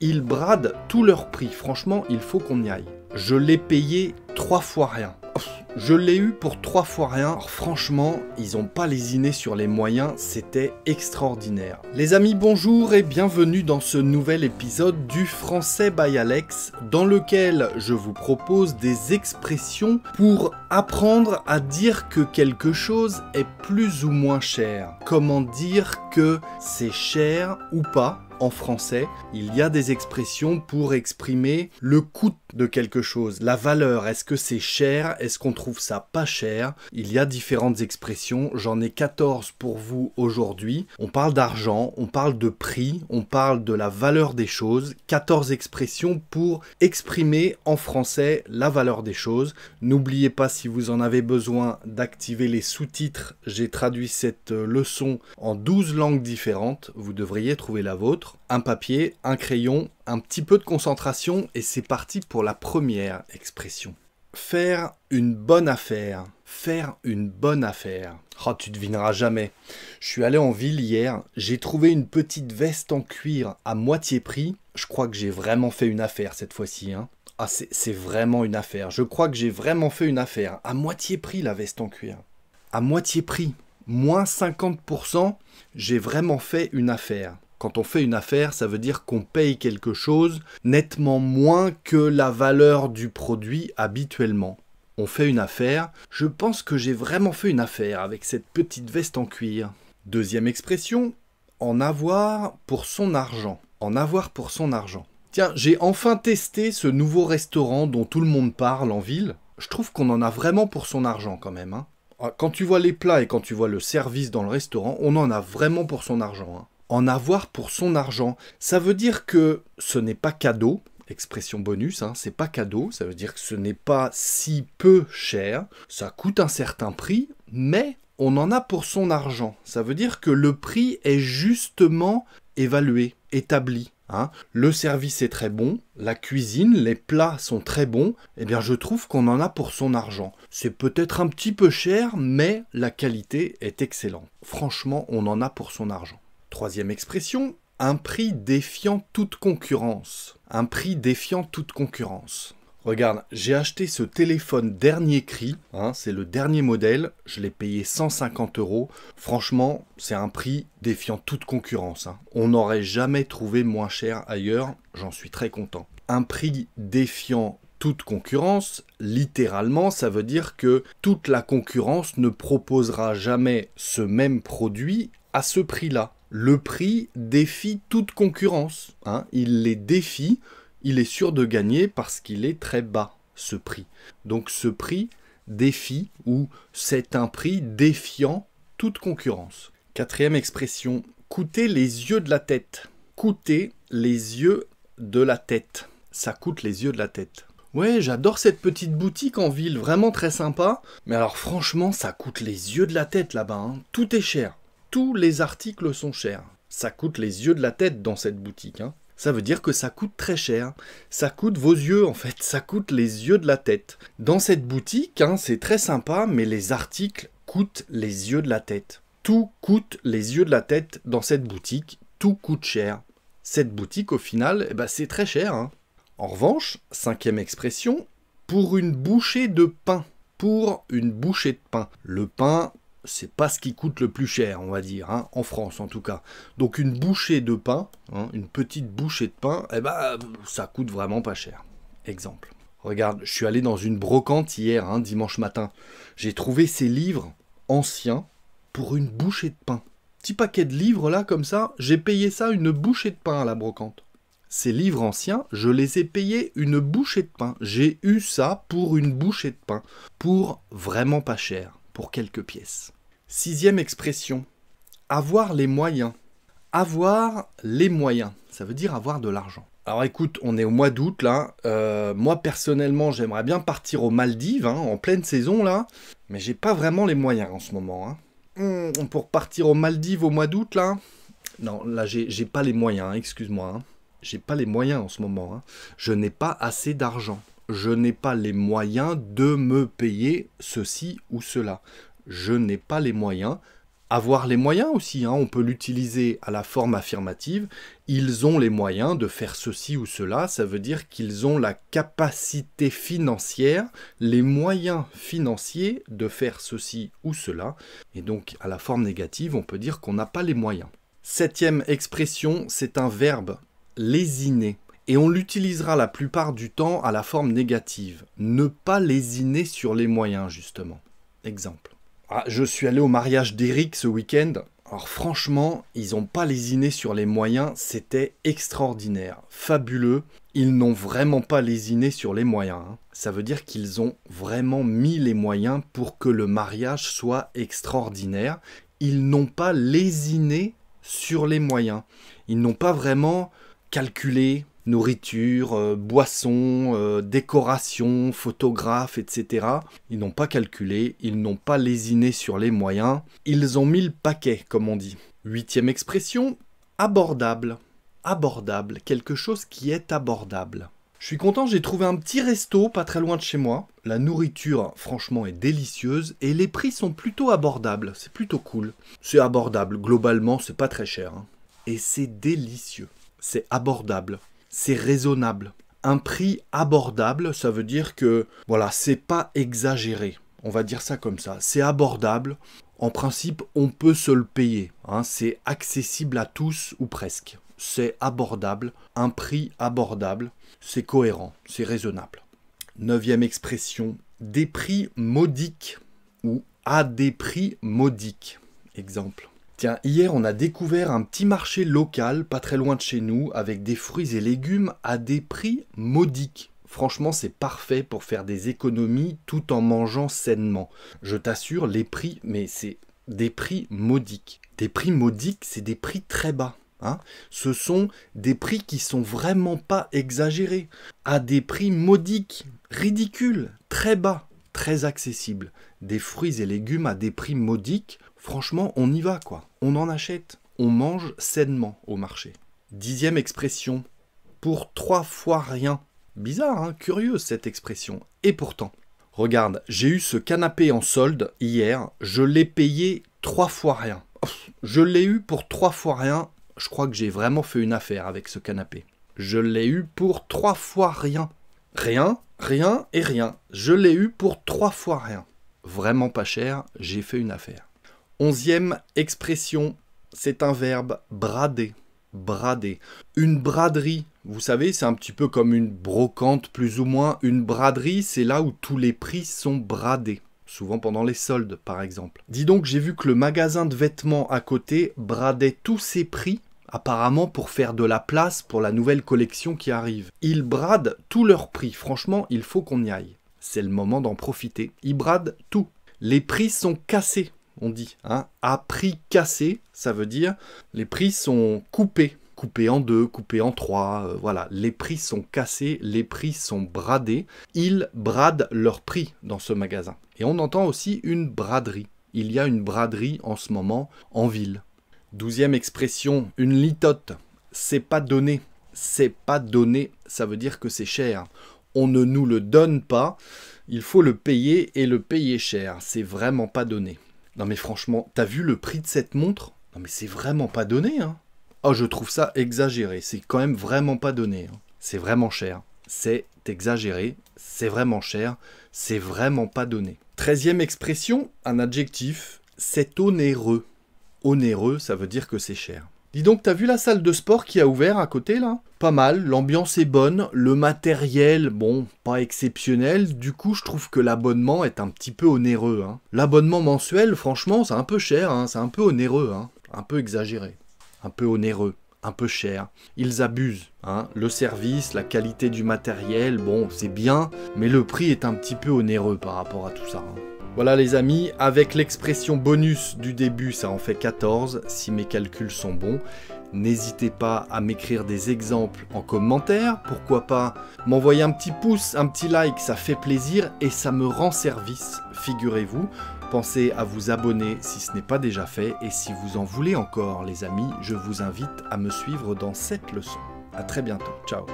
Ils bradent tout leur prix, franchement, il faut qu'on y aille. Je l'ai payé trois fois rien. Je l'ai eu pour trois fois rien. franchement, ils n'ont pas lésiné sur les moyens, c'était extraordinaire. Les amis, bonjour et bienvenue dans ce nouvel épisode du Français by Alex, dans lequel je vous propose des expressions pour apprendre à dire que quelque chose est plus ou moins cher. Comment dire que c'est cher ou pas en français, il y a des expressions pour exprimer le coût de quelque chose, la valeur, est-ce que c'est cher, est-ce qu'on trouve ça pas cher, il y a différentes expressions, j'en ai 14 pour vous aujourd'hui, on parle d'argent, on parle de prix, on parle de la valeur des choses, 14 expressions pour exprimer en français la valeur des choses, n'oubliez pas si vous en avez besoin d'activer les sous-titres, j'ai traduit cette euh, leçon en 12 langues différentes, vous devriez trouver la vôtre un papier, un crayon, un petit peu de concentration et c'est parti pour la première expression. Faire une bonne affaire. Faire une bonne affaire. Oh, tu devineras jamais. Je suis allé en ville hier, j'ai trouvé une petite veste en cuir à moitié prix. Je crois que j'ai vraiment fait une affaire cette fois-ci. Hein. Ah, c'est vraiment une affaire. Je crois que j'ai vraiment fait une affaire. À moitié prix la veste en cuir. À moitié prix. Moins 50%, j'ai vraiment fait une affaire. Quand on fait une affaire, ça veut dire qu'on paye quelque chose nettement moins que la valeur du produit habituellement. On fait une affaire, je pense que j'ai vraiment fait une affaire avec cette petite veste en cuir. Deuxième expression, en avoir pour son argent. En avoir pour son argent. Tiens, j'ai enfin testé ce nouveau restaurant dont tout le monde parle en ville. Je trouve qu'on en a vraiment pour son argent quand même. Hein. Ah, quand tu vois les plats et quand tu vois le service dans le restaurant, on en a vraiment pour son argent. Hein en avoir pour son argent. Ça veut dire que ce n'est pas cadeau, expression bonus, hein, c'est pas cadeau, ça veut dire que ce n'est pas si peu cher, ça coûte un certain prix, mais on en a pour son argent. Ça veut dire que le prix est justement évalué, établi. Hein. Le service est très bon, la cuisine, les plats sont très bons, et eh bien je trouve qu'on en a pour son argent. C'est peut-être un petit peu cher, mais la qualité est excellente. Franchement, on en a pour son argent. Troisième expression, un prix défiant toute concurrence. Un prix défiant toute concurrence. Regarde, j'ai acheté ce téléphone dernier cri, hein, c'est le dernier modèle, je l'ai payé 150 euros. Franchement, c'est un prix défiant toute concurrence. Hein. On n'aurait jamais trouvé moins cher ailleurs, j'en suis très content. Un prix défiant toute concurrence, littéralement, ça veut dire que toute la concurrence ne proposera jamais ce même produit à ce prix-là le prix défie toute concurrence. Hein. Il les défie, il est sûr de gagner parce qu'il est très bas, ce prix. Donc ce prix défie, ou c'est un prix défiant toute concurrence. Quatrième expression, coûter les yeux de la tête. Coûter les yeux de la tête. Ça coûte les yeux de la tête. Ouais, j'adore cette petite boutique en ville, vraiment très sympa. Mais alors franchement, ça coûte les yeux de la tête là-bas. Hein. Tout est cher tous les articles sont chers. Ça coûte les yeux de la tête dans cette boutique. Hein. Ça veut dire que ça coûte très cher. Ça coûte vos yeux en fait, ça coûte les yeux de la tête. Dans cette boutique, hein, c'est très sympa, mais les articles coûtent les yeux de la tête. Tout coûte les yeux de la tête dans cette boutique, tout coûte cher. Cette boutique au final, eh ben, c'est très cher. Hein. En revanche, cinquième expression, pour une bouchée de pain. Pour une bouchée de pain. Le pain, c'est pas ce qui coûte le plus cher, on va dire, hein, en France en tout cas. Donc une bouchée de pain, hein, une petite bouchée de pain, eh ben, ça coûte vraiment pas cher. Exemple. Regarde, je suis allé dans une brocante hier, hein, dimanche matin. J'ai trouvé ces livres anciens pour une bouchée de pain. Petit paquet de livres là, comme ça, j'ai payé ça une bouchée de pain à la brocante. Ces livres anciens, je les ai payés une bouchée de pain. J'ai eu ça pour une bouchée de pain, pour vraiment pas cher, pour quelques pièces. Sixième expression, avoir les moyens. Avoir les moyens, ça veut dire avoir de l'argent. Alors écoute, on est au mois d'août là. Euh, moi personnellement, j'aimerais bien partir aux Maldives hein, en pleine saison là, mais j'ai pas vraiment les moyens en ce moment. Hein. Hmm, pour partir aux Maldives au mois d'août là, non, là j'ai pas les moyens. Hein, excuse-moi, j'ai pas les moyens en ce moment. Je n'ai pas assez d'argent. Je n'ai pas les moyens de me payer ceci ou cela je n'ai pas les moyens. Avoir les moyens aussi, hein, on peut l'utiliser à la forme affirmative. Ils ont les moyens de faire ceci ou cela, ça veut dire qu'ils ont la capacité financière, les moyens financiers de faire ceci ou cela. Et donc à la forme négative, on peut dire qu'on n'a pas les moyens. Septième expression, c'est un verbe, lésiner et on l'utilisera la plupart du temps à la forme négative. Ne pas lésiner sur les moyens, justement. Exemple. Ah, je suis allé au mariage d'Eric ce week-end. Alors franchement, ils n'ont pas lésiné sur les moyens, c'était extraordinaire, fabuleux. Ils n'ont vraiment pas lésiné sur les moyens. Hein. Ça veut dire qu'ils ont vraiment mis les moyens pour que le mariage soit extraordinaire. Ils n'ont pas lésiné sur les moyens. Ils n'ont pas vraiment calculé, nourriture, euh, boissons, euh, décorations, photographes, etc. Ils n'ont pas calculé, ils n'ont pas lésiné sur les moyens, ils ont mis le paquet, comme on dit. Huitième expression, abordable. Abordable, quelque chose qui est abordable. Je suis content, j'ai trouvé un petit resto pas très loin de chez moi. La nourriture, franchement, est délicieuse et les prix sont plutôt abordables. C'est plutôt cool. C'est abordable, globalement, c'est pas très cher. Hein. Et c'est délicieux. C'est abordable c'est raisonnable. Un prix abordable, ça veut dire que voilà, c'est pas exagéré. On va dire ça comme ça. C'est abordable. En principe, on peut se le payer. Hein. C'est accessible à tous ou presque. C'est abordable. Un prix abordable. C'est cohérent. C'est raisonnable. Neuvième expression. Des prix modiques ou à des prix modiques. Exemple. Tiens, hier on a découvert un petit marché local pas très loin de chez nous avec des fruits et légumes à des prix modiques. Franchement, c'est parfait pour faire des économies tout en mangeant sainement. Je t'assure, les prix, mais c'est des prix modiques. Des prix modiques, c'est des prix très bas. Hein Ce sont des prix qui sont vraiment pas exagérés, à des prix modiques, ridicules, très bas très accessible, des fruits et légumes à des prix modiques, franchement on y va quoi, on en achète, on mange sainement au marché. Dixième expression, pour trois fois rien. Bizarre, hein curieuse cette expression, et pourtant. Regarde, j'ai eu ce canapé en solde hier, je l'ai payé trois fois rien. Je l'ai eu pour trois fois rien, je crois que j'ai vraiment fait une affaire avec ce canapé. Je l'ai eu pour trois fois rien. Rien, rien et rien. Je l'ai eu pour trois fois rien. Vraiment pas cher, j'ai fait une affaire. Onzième expression, c'est un verbe brader. Brader. Une braderie, vous savez, c'est un petit peu comme une brocante plus ou moins. Une braderie, c'est là où tous les prix sont bradés souvent pendant les soldes par exemple. Dis donc, j'ai vu que le magasin de vêtements à côté bradait tous ses prix apparemment pour faire de la place pour la nouvelle collection qui arrive. Ils bradent tous leurs prix, franchement, il faut qu'on y aille. C'est le moment d'en profiter. Ils bradent tout. Les prix sont cassés, on dit. Hein. À prix cassé, ça veut dire les prix sont coupés. Coupés en deux, coupés en trois, euh, voilà. Les prix sont cassés, les prix sont bradés. Ils bradent leur prix dans ce magasin. Et on entend aussi une braderie. Il y a une braderie en ce moment en ville. Douzième expression, une litote. C'est pas donné. C'est pas donné, ça veut dire que c'est cher. On ne nous le donne pas, il faut le payer et le payer cher. C'est vraiment pas donné. Non mais franchement, t'as vu le prix de cette montre Non mais c'est vraiment pas donné, hein. Oh, je trouve ça exagéré. C'est quand même vraiment pas donné. Hein. C'est vraiment cher. C'est exagéré. C'est vraiment cher. C'est vraiment pas donné. Treizième expression, un adjectif. C'est onéreux. Onéreux, ça veut dire que c'est cher. Dis donc, t'as vu la salle de sport qui a ouvert à côté là Pas mal, l'ambiance est bonne, le matériel, bon, pas exceptionnel, du coup je trouve que l'abonnement est un petit peu onéreux. Hein. L'abonnement mensuel, franchement, c'est un peu cher, hein, c'est un peu onéreux, hein. un peu exagéré, un peu onéreux, un peu cher. Ils abusent, le service, la qualité du matériel, bon, c'est bien, mais le prix est un petit peu onéreux par rapport à tout ça. Voilà les amis, avec l'expression bonus du début, ça en fait 14, si mes calculs sont bons. N'hésitez pas à m'écrire des exemples en commentaire, pourquoi pas m'envoyer un petit pouce, un petit like, ça fait plaisir et ça me rend service, figurez-vous. Pensez à vous abonner si ce n'est pas déjà fait et si vous en voulez encore les amis, je vous invite à me suivre dans cette leçon. A très bientôt, ciao